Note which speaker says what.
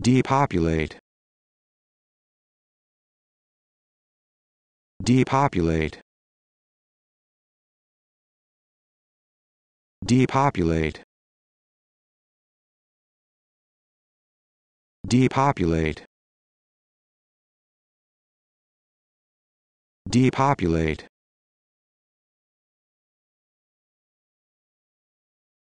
Speaker 1: Depopulate. Depopulate. Depopulate. Depopulate. Depopulate.